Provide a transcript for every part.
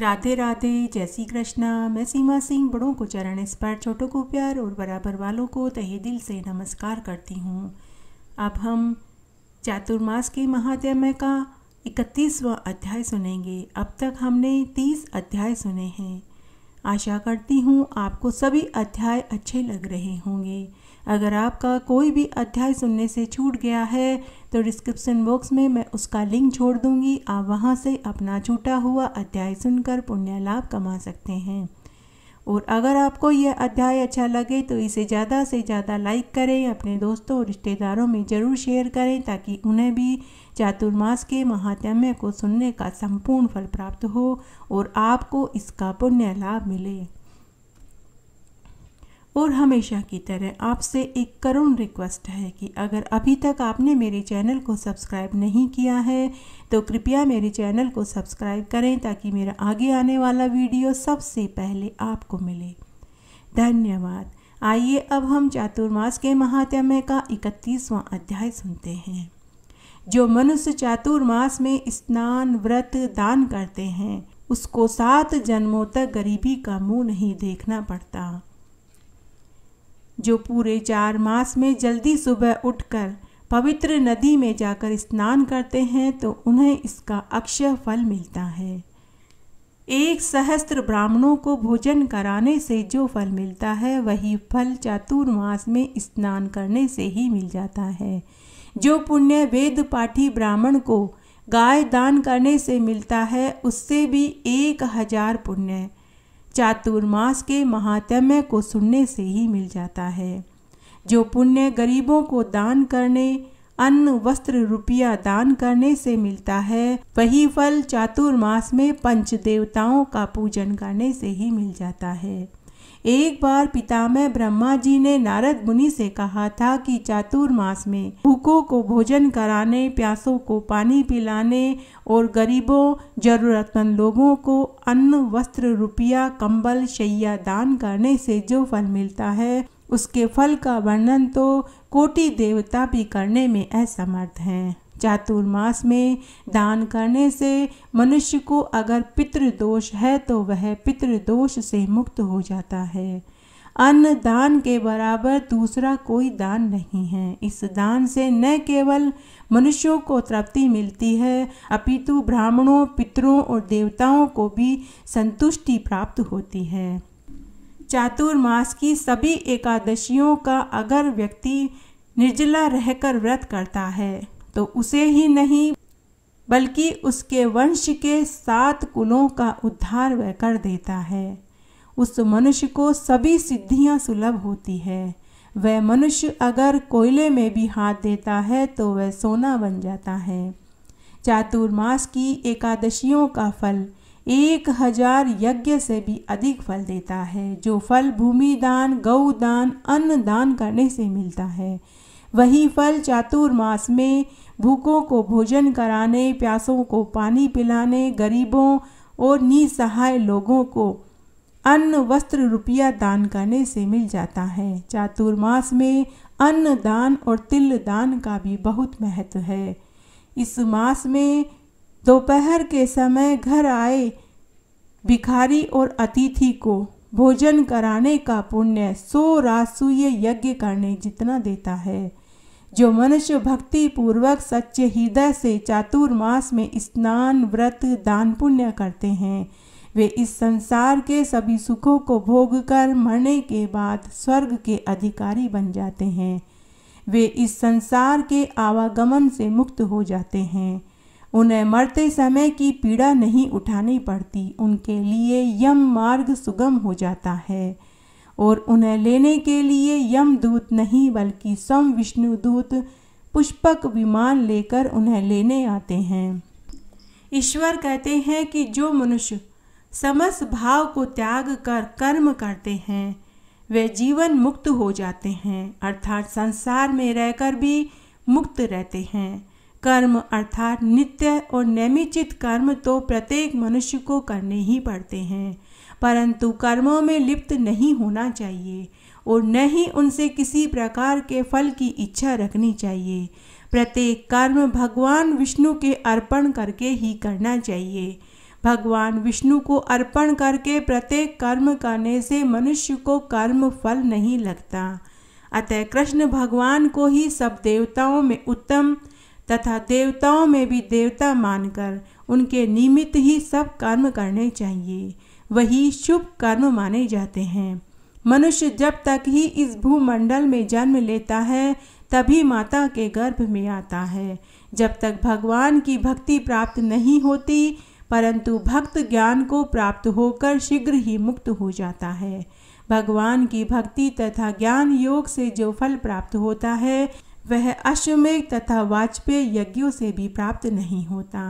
राधे राधे जय श्री कृष्णा मैं सीमा सिंह बड़ों को चरण स्पर्श छोटों को प्यार और बराबर वालों को तहे दिल से नमस्कार करती हूँ अब हम चातुर्मास के महात्म्य का इकतीसवां अध्याय सुनेंगे अब तक हमने तीस अध्याय सुने हैं आशा करती हूँ आपको सभी अध्याय अच्छे लग रहे होंगे अगर आपका कोई भी अध्याय सुनने से छूट गया है तो डिस्क्रिप्शन बॉक्स में मैं उसका लिंक छोड़ दूंगी आप वहाँ से अपना छूटा हुआ अध्याय सुनकर पुण्य लाभ कमा सकते हैं और अगर आपको यह अध्याय अच्छा लगे तो इसे ज़्यादा से ज़्यादा लाइक करें अपने दोस्तों और रिश्तेदारों में ज़रूर शेयर करें ताकि उन्हें भी चातुर्मास के महात्म्य को सुनने का संपूर्ण फल प्राप्त हो और आपको इसका पुण्य लाभ मिले और हमेशा की तरह आपसे एक करुण रिक्वेस्ट है कि अगर अभी तक आपने मेरे चैनल को सब्सक्राइब नहीं किया है तो कृपया मेरे चैनल को सब्सक्राइब करें ताकि मेरा आगे आने वाला वीडियो सबसे पहले आपको मिले धन्यवाद आइए अब हम चातुर्मास के महात्म्य का इकतीसवां अध्याय सुनते हैं जो मनुष्य चातुर्मास में स्नान व्रत दान करते हैं उसको सात जन्मों तक गरीबी का मुंह नहीं देखना पड़ता जो पूरे चार मास में जल्दी सुबह उठकर पवित्र नदी में जाकर स्नान करते हैं तो उन्हें इसका अक्षय फल मिलता है एक सहस्त्र ब्राह्मणों को भोजन कराने से जो फल मिलता है वही फल चातुर्मास में स्नान करने से ही मिल जाता है जो पुण्य वेद पाठी ब्राह्मण को गाय दान करने से मिलता है उससे भी एक हजार पुण्य चातुर्मास के महात्म्य को सुनने से ही मिल जाता है जो पुण्य गरीबों को दान करने अन्न वस्त्र रुपया दान करने से मिलता है वही फल चातुर्मास में पंच देवताओं का पूजन करने से ही मिल जाता है एक बार पितामह ब्रह्मा जी ने नारद मुनि से कहा था कि चातुर्मास में भूखों को भोजन कराने प्यासों को पानी पिलाने और गरीबों जरूरतमंद लोगों को अन्न वस्त्र रुपया कंबल शैया दान करने से जो फल मिलता है उसके फल का वर्णन तो कोटि देवता भी करने में असमर्थ हैं चातुर्मास में दान करने से मनुष्य को अगर पितृदोष है तो वह पितृदोष से मुक्त हो जाता है अन्न दान के बराबर दूसरा कोई दान नहीं है इस दान से न केवल मनुष्यों को तृप्ति मिलती है अपितु ब्राह्मणों पितरों और देवताओं को भी संतुष्टि प्राप्त होती है चातुर्मास की सभी एकादशियों का अगर व्यक्ति निर्जला रहकर व्रत करता है तो उसे ही नहीं बल्कि उसके वंश के सात कुलों का उद्धार वह कर देता है उस मनुष्य को सभी सिद्धियां सुलभ होती है वह मनुष्य अगर कोयले में भी हाथ देता है तो वह सोना बन जाता है चातुर्मास की एकादशियों का फल एक हजार यज्ञ से भी अधिक फल देता है जो फल भूमि दान दान अन्न दान करने से मिलता है वही फल चातुर्मास में भूखों को भोजन कराने प्यासों को पानी पिलाने गरीबों और निसहाय लोगों को अन्न वस्त्र रुपया दान करने से मिल जाता है चातुर्मास में अन्न दान और तिल दान का भी बहुत महत्व है इस मास में दोपहर के समय घर आए भिखारी और अतिथि को भोजन कराने का पुण्य सो रासूय यज्ञ करने जितना देता है जो मनुष्य भक्ति पूर्वक सच्चे हृदय से चातुर्मास में स्नान व्रत दान पुण्य करते हैं वे इस संसार के सभी सुखों को भोग कर मरने के बाद स्वर्ग के अधिकारी बन जाते हैं वे इस संसार के आवागमन से मुक्त हो जाते हैं उन्हें मरते समय की पीड़ा नहीं उठानी पड़ती उनके लिए यम मार्ग सुगम हो जाता है और उन्हें लेने के लिए यमदूत नहीं बल्कि सम दूत पुष्पक विमान लेकर उन्हें लेने आते हैं ईश्वर कहते हैं कि जो मनुष्य समस्त भाव को त्याग कर कर्म करते हैं वे जीवन मुक्त हो जाते हैं अर्थात संसार में रहकर भी मुक्त रहते हैं कर्म अर्थात नित्य और नैमिचित कर्म तो प्रत्येक मनुष्य को करने ही पड़ते हैं परंतु कर्मों में लिप्त नहीं होना चाहिए और न ही उनसे किसी प्रकार के फल की इच्छा रखनी चाहिए प्रत्येक कर्म भगवान विष्णु के अर्पण करके ही करना चाहिए भगवान विष्णु को अर्पण करके प्रत्येक कर्म करने से मनुष्य को कर्म फल नहीं लगता अतः कृष्ण भगवान को ही सब देवताओं में उत्तम तथा देवताओं में भी देवता मानकर उनके निमित्त ही सब कर्म करने चाहिए वही शुभ कर्म माने जाते हैं मनुष्य जब तक ही इस भूमंडल में जन्म लेता है तभी माता के गर्भ में आता है जब तक भगवान की भक्ति प्राप्त नहीं होती परंतु भक्त ज्ञान को प्राप्त होकर शीघ्र ही मुक्त हो जाता है भगवान की भक्ति तथा ज्ञान योग से जो फल प्राप्त होता है वह अश्वमेघ तथा वाजपेय यज्ञों से भी प्राप्त नहीं होता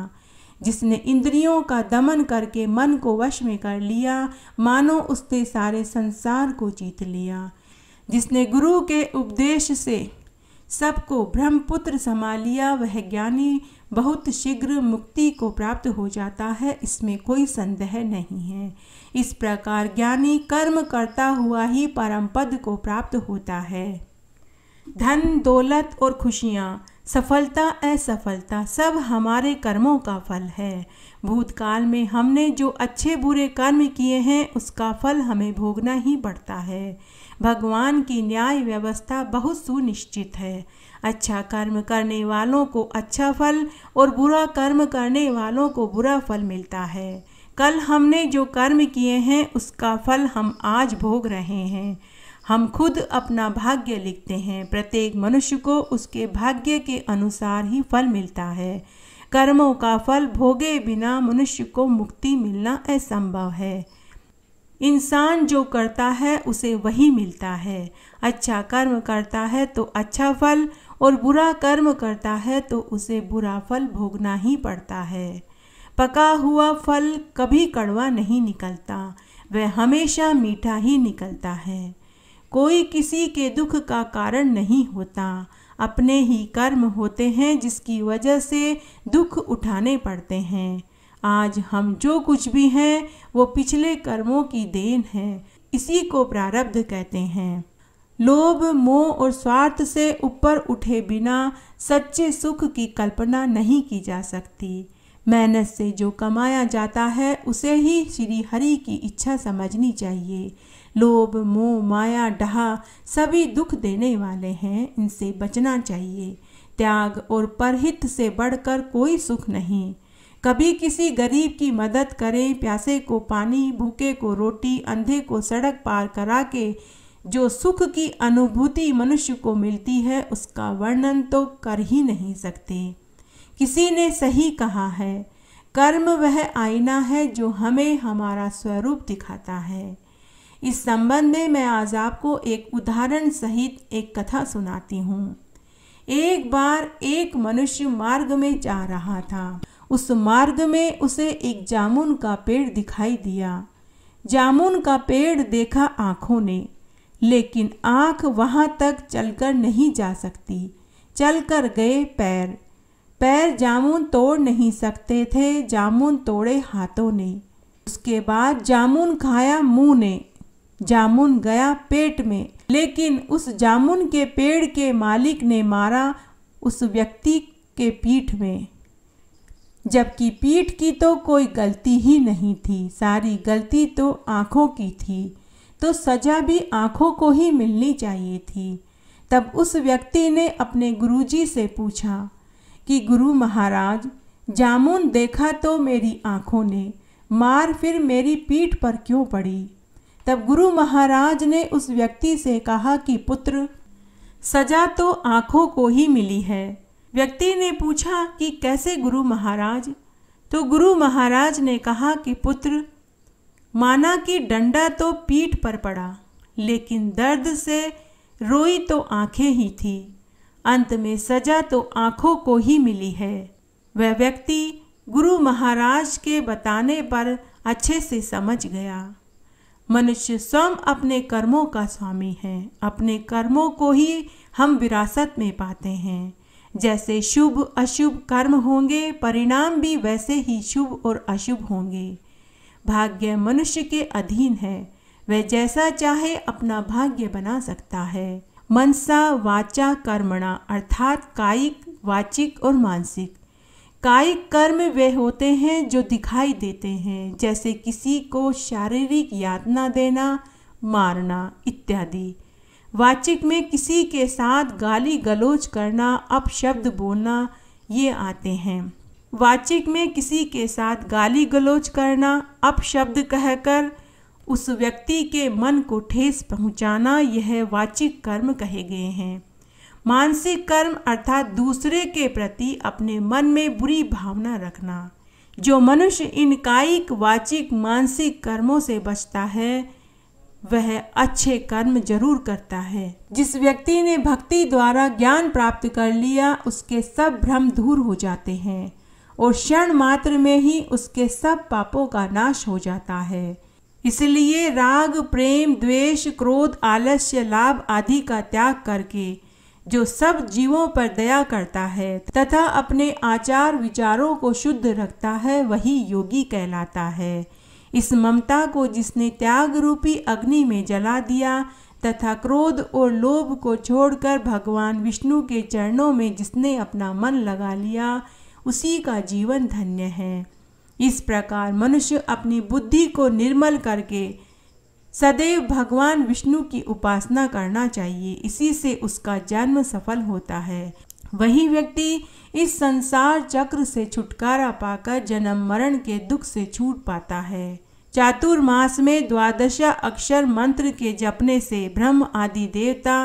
जिसने इंद्रियों का दमन करके मन को वश में कर लिया मानो उसने सारे संसार को जीत लिया जिसने गुरु के उपदेश से सबको ब्रह्मपुत्र समा लिया वह ज्ञानी बहुत शीघ्र मुक्ति को प्राप्त हो जाता है इसमें कोई संदेह नहीं है इस प्रकार ज्ञानी कर्म करता हुआ ही परम पद को प्राप्त होता है धन दौलत और खुशियाँ सफलता असफलता सब हमारे कर्मों का फल है भूतकाल में हमने जो अच्छे बुरे कर्म किए हैं उसका फल हमें भोगना ही पड़ता है भगवान की न्याय व्यवस्था बहुत सुनिश्चित है अच्छा कर्म करने वालों को अच्छा फल और बुरा कर्म करने वालों को बुरा फल मिलता है कल हमने जो कर्म किए हैं उसका फल हम आज भोग रहे हैं हम खुद अपना भाग्य लिखते हैं प्रत्येक मनुष्य को उसके भाग्य के अनुसार ही फल मिलता है कर्मों का फल भोगे बिना मनुष्य को मुक्ति मिलना असंभव है इंसान जो करता है उसे वही मिलता है अच्छा कर्म करता है तो अच्छा फल और बुरा कर्म करता है तो उसे बुरा फल भोगना ही पड़ता है पका हुआ फल कभी कड़वा नहीं निकलता वह हमेशा मीठा ही निकलता है कोई किसी के दुख का कारण नहीं होता अपने ही कर्म होते हैं जिसकी वजह से दुख उठाने पड़ते हैं आज हम जो कुछ भी हैं वो पिछले कर्मों की देन है इसी को प्रारब्ध कहते हैं लोभ मोह और स्वार्थ से ऊपर उठे बिना सच्चे सुख की कल्पना नहीं की जा सकती मेहनत से जो कमाया जाता है उसे ही श्री हरि की इच्छा समझनी चाहिए लोभ मोह माया डहा सभी दुख देने वाले हैं इनसे बचना चाहिए त्याग और परहित से बढ़कर कोई सुख नहीं कभी किसी गरीब की मदद करें प्यासे को पानी भूखे को रोटी अंधे को सड़क पार करा के जो सुख की अनुभूति मनुष्य को मिलती है उसका वर्णन तो कर ही नहीं सकते किसी ने सही कहा है कर्म वह आईना है जो हमें हमारा स्वरूप दिखाता है इस संबंध में मैं आज आपको एक उदाहरण सहित एक कथा सुनाती हूँ एक बार एक मनुष्य मार्ग में जा रहा था उस मार्ग में उसे एक जामुन का पेड़ दिखाई दिया जामुन का पेड़ देखा आँखों ने लेकिन आँख वहाँ तक चलकर नहीं जा सकती चलकर गए पैर पैर जामुन तोड़ नहीं सकते थे जामुन तोड़े हाथों ने उसके बाद जामुन खाया मुंह ने जामुन गया पेट में लेकिन उस जामुन के पेड़ के मालिक ने मारा उस व्यक्ति के पीठ में जबकि पीठ की तो कोई गलती ही नहीं थी सारी गलती तो आँखों की थी तो सज़ा भी आँखों को ही मिलनी चाहिए थी तब उस व्यक्ति ने अपने गुरुजी से पूछा कि गुरु महाराज जामुन देखा तो मेरी आँखों ने मार फिर मेरी पीठ पर क्यों पड़ी तब गुरु महाराज ने उस व्यक्ति से कहा कि पुत्र सजा तो आँखों को ही मिली है व्यक्ति ने पूछा कि कैसे गुरु महाराज तो गुरु महाराज ने कहा कि पुत्र माना कि डंडा तो पीठ पर पड़ा लेकिन दर्द से रोई तो आंखें ही थी अंत में सजा तो आंखों को ही मिली है वह व्यक्ति गुरु महाराज के बताने पर अच्छे से समझ गया मनुष्य स्वयं अपने कर्मों का स्वामी है अपने कर्मों को ही हम विरासत में पाते हैं जैसे शुभ अशुभ कर्म होंगे परिणाम भी वैसे ही शुभ और अशुभ होंगे भाग्य मनुष्य के अधीन है वह जैसा चाहे अपना भाग्य बना सकता है मनसा वाचा कर्मणा अर्थात कायिक वाचिक और मानसिक कायिक कर्म वे होते हैं जो दिखाई देते हैं जैसे किसी को शारीरिक यातना देना मारना इत्यादि वाचिक में किसी के साथ गाली गलोच करना अपशब्द बोलना ये आते हैं वाचिक में किसी के साथ गाली गलोच करना अपशब्द कहकर उस व्यक्ति के मन को ठेस पहुंचाना यह वाचिक कर्म कहे गए हैं मानसिक कर्म अर्थात दूसरे के प्रति अपने मन में बुरी भावना रखना जो मनुष्य इन कायिक वाचिक मानसिक कर्मों से बचता है वह अच्छे कर्म जरूर करता है जिस व्यक्ति ने भक्ति द्वारा ज्ञान प्राप्त कर लिया उसके सब भ्रम दूर हो जाते हैं और क्षण मात्र में ही उसके सब पापों का नाश हो जाता है इसलिए राग प्रेम द्वेष क्रोध आलस्य लाभ आदि का त्याग करके जो सब जीवों पर दया करता है तथा अपने आचार विचारों को शुद्ध रखता है वही योगी कहलाता है इस ममता को जिसने त्याग रूपी अग्नि में जला दिया तथा क्रोध और लोभ को छोड़कर भगवान विष्णु के चरणों में जिसने अपना मन लगा लिया उसी का जीवन धन्य है इस प्रकार मनुष्य अपनी बुद्धि को निर्मल करके सदैव भगवान विष्णु की उपासना करना चाहिए इसी से उसका जन्म सफल होता है वही व्यक्ति इस संसार चक्र से छुटकारा पाकर जन्म मरण के दुख से छूट पाता है चातुर्मास में द्वादश अक्षर मंत्र के जपने से ब्रह्म आदि देवता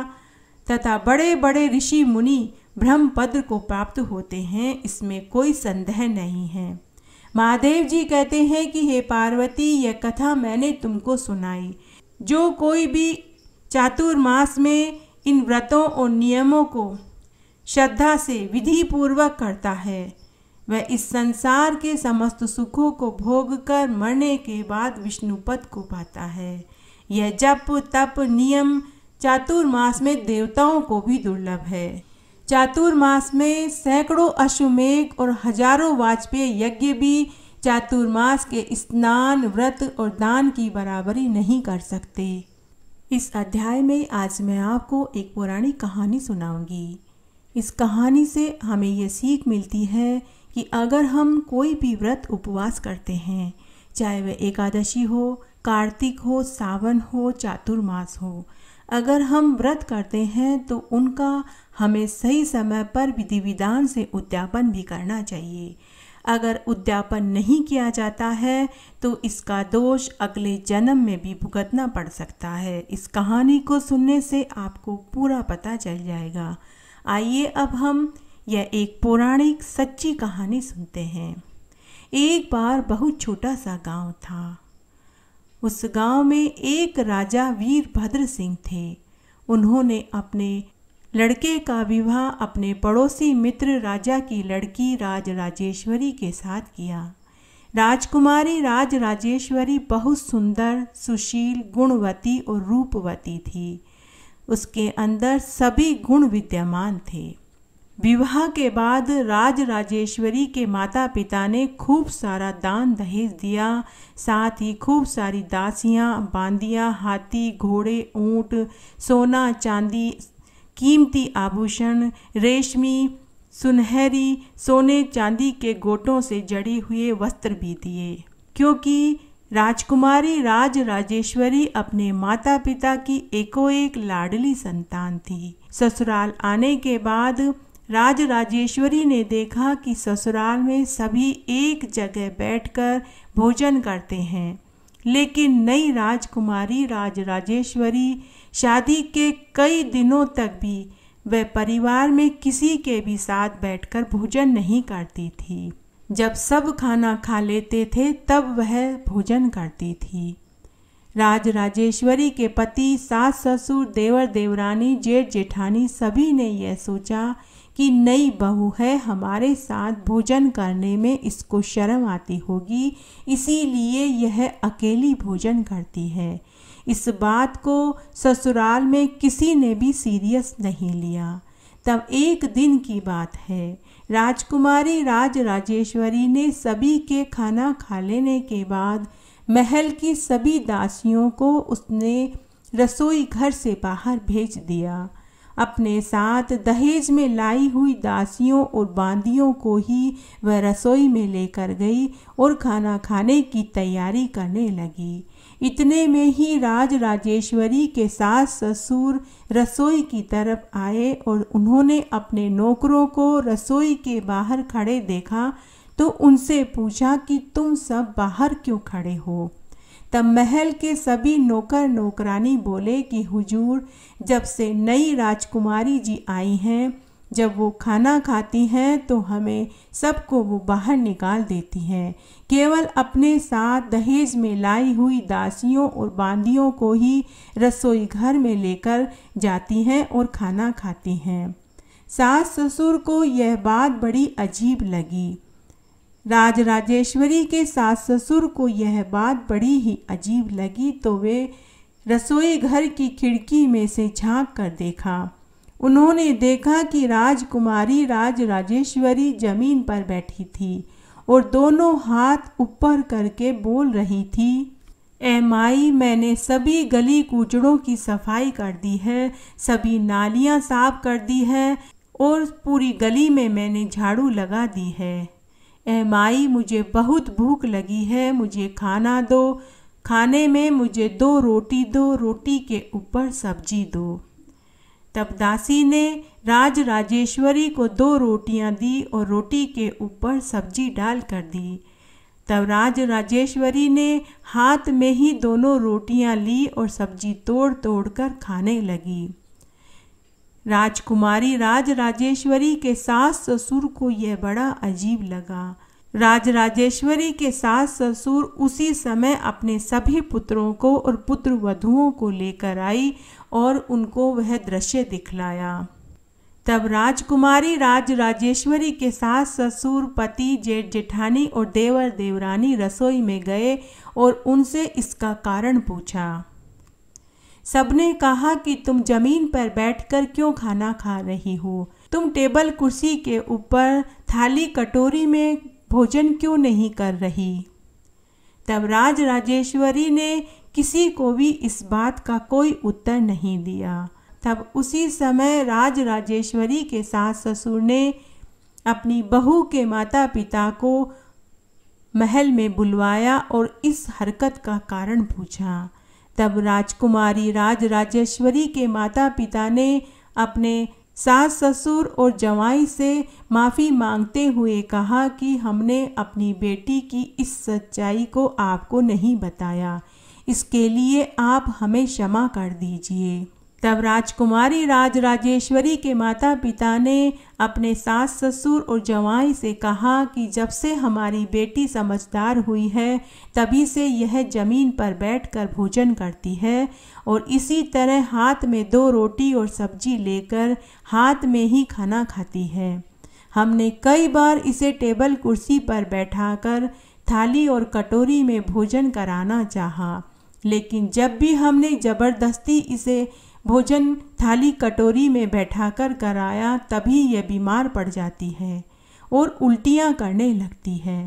तथा बड़े बड़े ऋषि मुनि ब्रह्म पद को प्राप्त होते हैं इसमें कोई संदेह नहीं है महादेव जी कहते हैं कि हे पार्वती यह कथा मैंने तुमको सुनाई जो कोई भी चातुर्मास में इन व्रतों और नियमों को श्रद्धा से विधि पूर्वक करता है वह इस संसार के समस्त सुखों को भोग कर मरने के बाद विष्णुपद को पाता है यह जप तप नियम चातुर्मास में देवताओं को भी दुर्लभ है चातुर्मास में सैकड़ों अश्वमेघ और हजारों वाजपेयी यज्ञ भी चातुर्मास के स्नान व्रत और दान की बराबरी नहीं कर सकते इस अध्याय में आज मैं आपको एक पुरानी कहानी सुनाऊंगी इस कहानी से हमें ये सीख मिलती है कि अगर हम कोई भी व्रत उपवास करते हैं चाहे वह एकादशी हो कार्तिक हो सावन हो चातुर्मास हो अगर हम व्रत करते हैं तो उनका हमें सही समय पर विधि विधान से उद्यापन भी करना चाहिए अगर उद्यापन नहीं किया जाता है तो इसका दोष अगले जन्म में भी भुगतना पड़ सकता है इस कहानी को सुनने से आपको पूरा पता चल जाएगा आइए अब हम यह एक पौराणिक सच्ची कहानी सुनते हैं एक बार बहुत छोटा सा गांव था उस गांव में एक राजा वीरभद्र सिंह थे उन्होंने अपने लड़के का विवाह अपने पड़ोसी मित्र राजा की लड़की राज राजेश्वरी के साथ किया राजकुमारी राज राजेश्वरी बहुत सुंदर सुशील गुणवती और रूपवती थी उसके अंदर सभी गुण विद्यमान थे विवाह के बाद राज राजेश्वरी के माता पिता ने खूब सारा दान दहेज दिया साथ ही खूब सारी दासियां बांदियां हाथी घोड़े ऊंट सोना चांदी कीमती आभूषण रेशमी सुनहरी सोने चांदी के गोटों से जड़े हुए वस्त्र भी दिए क्योंकि राजकुमारी राज राजेश्वरी अपने माता पिता की एकोएक लाडली संतान थी ससुराल आने के बाद राज राजेश्वरी ने देखा कि ससुराल में सभी एक जगह बैठकर भोजन करते हैं लेकिन नई राजकुमारी राज राजेश्वरी शादी के कई दिनों तक भी वह परिवार में किसी के भी साथ बैठकर भोजन नहीं करती थी जब सब खाना खा लेते थे तब वह भोजन करती थी राज राजेश्वरी के पति सास ससुर देवर देवरानी जेठ जेठानी सभी ने यह सोचा कि नई बहू है हमारे साथ भोजन करने में इसको शर्म आती होगी इसीलिए यह अकेली भोजन करती है इस बात को ससुराल में किसी ने भी सीरियस नहीं लिया तब एक दिन की बात है राजकुमारी राज राजेश्वरी ने सभी के खाना खा लेने के बाद महल की सभी दासियों को उसने रसोई घर से बाहर भेज दिया अपने साथ दहेज में लाई हुई दासियों और बांदियों को ही वह रसोई में लेकर गई और खाना खाने की तैयारी करने लगी इतने में ही राज राजेश्वरी के सास ससुर रसोई की तरफ आए और उन्होंने अपने नौकरों को रसोई के बाहर खड़े देखा तो उनसे पूछा कि तुम सब बाहर क्यों खड़े हो तब महल के सभी नौकर नौकरानी बोले कि हुजूर जब से नई राजकुमारी जी आई हैं जब वो खाना खाती हैं तो हमें सबको वो बाहर निकाल देती हैं केवल अपने साथ दहेज में लाई हुई दासियों और बांदियों को ही रसोई घर में लेकर जाती हैं और खाना खाती हैं सास ससुर को यह बात बड़ी अजीब लगी राज राजेश्वरी के सास ससुर को यह बात बड़ी ही अजीब लगी तो वे रसोई घर की खिड़की में से झांक कर देखा उन्होंने देखा कि राजकुमारी राज राजेश्वरी जमीन पर बैठी थी और दोनों हाथ ऊपर करके बोल रही थी ए माई मैंने सभी गली कूचड़ों की सफाई कर दी है सभी नालियां साफ कर दी है और पूरी गली में मैंने झाड़ू लगा दी है ए माई मुझे बहुत भूख लगी है मुझे खाना दो खाने में मुझे दो रोटी दो रोटी के ऊपर सब्जी दो तब दासी ने राज राजेश्वरी को दो रोटियां दी और रोटी के ऊपर सब्जी डाल कर दी तब राज राजेश्वरी ने हाथ में ही दोनों रोटियां ली और सब्जी तोड़ तोड़ कर खाने लगी राजकुमारी राज राजेश्वरी के सास ससुर को यह बड़ा अजीब लगा राज राजेश्वरी के सास ससुर उसी समय अपने सभी पुत्रों को और पुत्र वधुओं को लेकर आई और उनको वह दृश्य दिखलाया तब राजकुमारी राज राजेश्वरी के सास ससुर पति जेठ जेठानी और देवर देवरानी रसोई में गए और उनसे इसका कारण पूछा सबने कहा कि तुम जमीन पर बैठकर क्यों खाना खा रही हो तुम टेबल कुर्सी के ऊपर थाली कटोरी में भोजन क्यों नहीं कर रही तब राज राजेश्वरी ने किसी को भी इस बात का कोई उत्तर नहीं दिया तब उसी समय राज राजेश्वरी के सास ससुर ने अपनी बहू के माता पिता को महल में बुलवाया और इस हरकत का कारण पूछा तब राजकुमारी राज राजेश्वरी के माता पिता ने अपने सास ससुर और जवाई से माफ़ी मांगते हुए कहा कि हमने अपनी बेटी की इस सच्चाई को आपको नहीं बताया इसके लिए आप हमें क्षमा कर दीजिए तब राजकुमारी राज राजेश्वरी के माता पिता ने अपने सास ससुर और जवाई से कहा कि जब से हमारी बेटी समझदार हुई है तभी से यह जमीन पर बैठकर भोजन करती है और इसी तरह हाथ में दो रोटी और सब्जी लेकर हाथ में ही खाना खाती है हमने कई बार इसे टेबल कुर्सी पर बैठाकर थाली और कटोरी में भोजन कराना चाहा लेकिन जब भी हमने ज़बरदस्ती इसे भोजन थाली कटोरी में बैठाकर कराया तभी यह बीमार पड़ जाती है और उल्टियां करने लगती है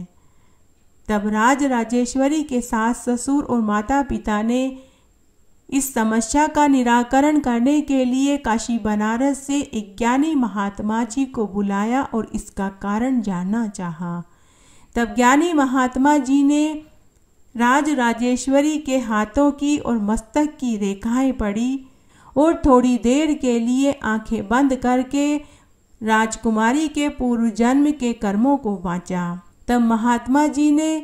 तब राज राजेश्वरी के सास ससुर और माता पिता ने इस समस्या का निराकरण करने के लिए काशी बनारस से एक ज्ञानी महात्मा जी को बुलाया और इसका कारण जानना चाहा। तब ज्ञानी महात्मा जी ने राज राजेश्वरी के हाथों की और मस्तक की रेखाएं पड़ी और थोड़ी देर के लिए आंखें बंद करके राजकुमारी के पूर्व जन्म के कर्मों को बाँचा तब महात्मा जी ने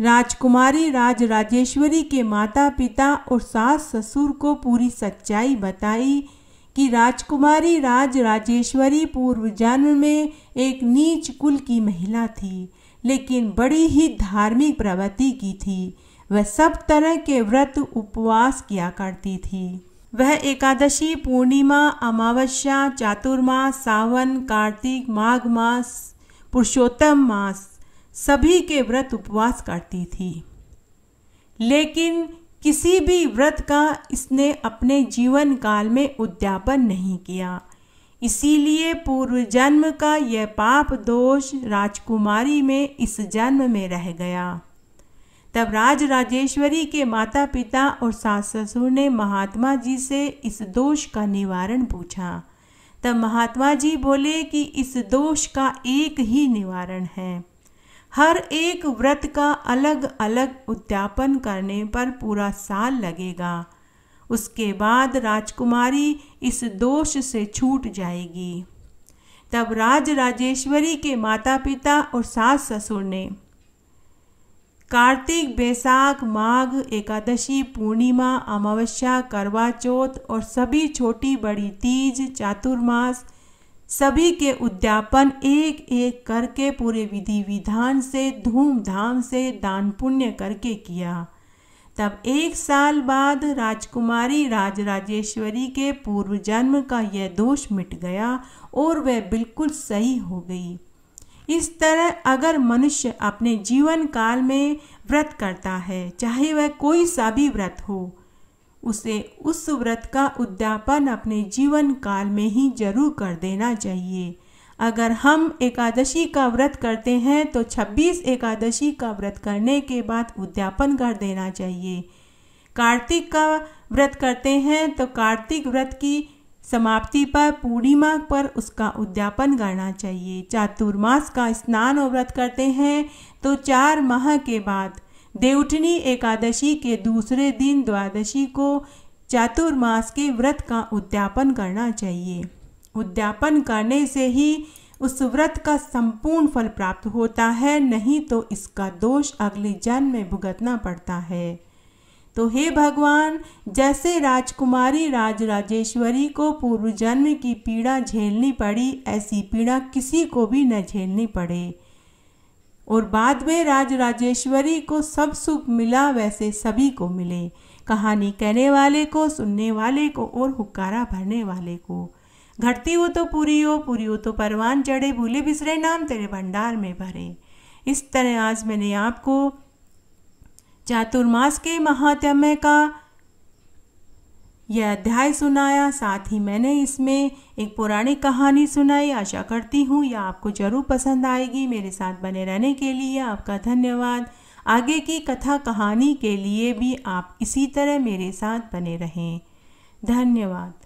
राजकुमारी राज राजेश्वरी के माता पिता और सास ससुर को पूरी सच्चाई बताई कि राजकुमारी राज राजेश्वरी पूर्व जन्म में एक नीच कुल की महिला थी लेकिन बड़ी ही धार्मिक प्रवृत्ति की थी वह सब तरह के व्रत उपवास किया करती थी वह एकादशी पूर्णिमा अमावस्या चातुर्मास सावन कार्तिक माघ मास पुरुषोत्तम मास सभी के व्रत उपवास करती थी लेकिन किसी भी व्रत का इसने अपने जीवन काल में उद्यापन नहीं किया इसीलिए पूर्व जन्म का यह पाप दोष राजकुमारी में इस जन्म में रह गया तब राज राजेश्वरी के माता पिता और सास ससुर ने महात्मा जी से इस दोष का निवारण पूछा तब महात्मा जी बोले कि इस दोष का एक ही निवारण है हर एक व्रत का अलग अलग उद्यापन करने पर पूरा साल लगेगा उसके बाद राजकुमारी इस दोष से छूट जाएगी तब राज राजेश्वरी के माता पिता और सास ससुर ने कार्तिक बैसाख माघ एकादशी पूर्णिमा अमावस्या करवा चौथ और सभी छोटी बड़ी तीज चातुर्मास सभी के उद्यापन एक एक करके पूरे विधि विधान से धूमधाम से दान पुण्य करके किया तब एक साल बाद राजकुमारी राजराजेश्वरी के पूर्व जन्म का यह दोष मिट गया और वह बिल्कुल सही हो गई इस तरह अगर मनुष्य अपने जीवन काल में व्रत करता है चाहे वह कोई सा भी व्रत हो उसे उस व्रत का उद्यापन अपने जीवन काल में ही जरूर कर देना चाहिए अगर हम एकादशी का व्रत करते हैं तो 26 एकादशी का व्रत करने के बाद उद्यापन कर देना चाहिए कार्तिक का व्रत करते हैं तो कार्तिक व्रत की समाप्ति पर पूर्णिमा पर उसका उद्यापन करना चाहिए चातुर्मास का स्नान और व्रत करते हैं तो चार माह के बाद देवटनी एकादशी के दूसरे दिन द्वादशी को चातुर्मास के व्रत का उद्यापन करना चाहिए उद्यापन करने से ही उस व्रत का संपूर्ण फल प्राप्त होता है नहीं तो इसका दोष अगले जन्म में भुगतना पड़ता है तो हे भगवान जैसे राजकुमारी राज राजेश्वरी को पूर्व जन्म की पीड़ा झेलनी पड़ी ऐसी पीड़ा किसी को भी न झेलनी पड़े और बाद में राज राजेश्वरी को सब सुख मिला वैसे सभी को मिले कहानी कहने वाले को सुनने वाले को और हुक्कारा भरने वाले को घटती हो तो पूरी हो पूरी हो तो परवान चढ़े भूले बिसरे नाम तेरे भंडार में भरे इस तरह आज मैंने आपको चातुर्मास के महात्म्य का यह अध्याय सुनाया साथ ही मैंने इसमें एक पौराणिक कहानी सुनाई आशा करती हूँ यह आपको ज़रूर पसंद आएगी मेरे साथ बने रहने के लिए आपका धन्यवाद आगे की कथा कहानी के लिए भी आप इसी तरह मेरे साथ बने रहें धन्यवाद